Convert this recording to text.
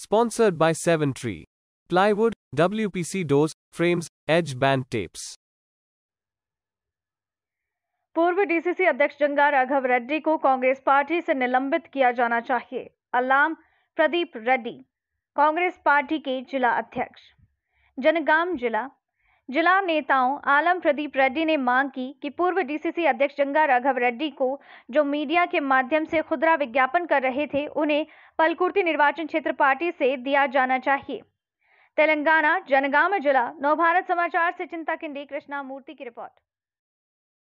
Sponsored by Seven Tree. Plywood, WPC doors, frames, edge band tapes. पूर्व DCC अध्यक्ष जंगा राघव रेड्डी को Congress party से निलंबित किया जाना चाहिए अलाम प्रदीप रेड्डी कांग्रेस पार्टी के जिला अध्यक्ष जनगाम जिला जिला नेताओं आलम प्रदीप रेड्डी ने मांग की कि पूर्व डीसीसी अध्यक्ष गंगा राघव रेड्डी को जो मीडिया के माध्यम से खुदरा विज्ञापन कर रहे थे उन्हें पलकुर्ती निर्वाचन क्षेत्र पार्टी से दिया जाना चाहिए तेलंगाना जनगाम जिला नवभारत समाचार से चिंता किंडी कृष्णा मूर्ति की रिपोर्ट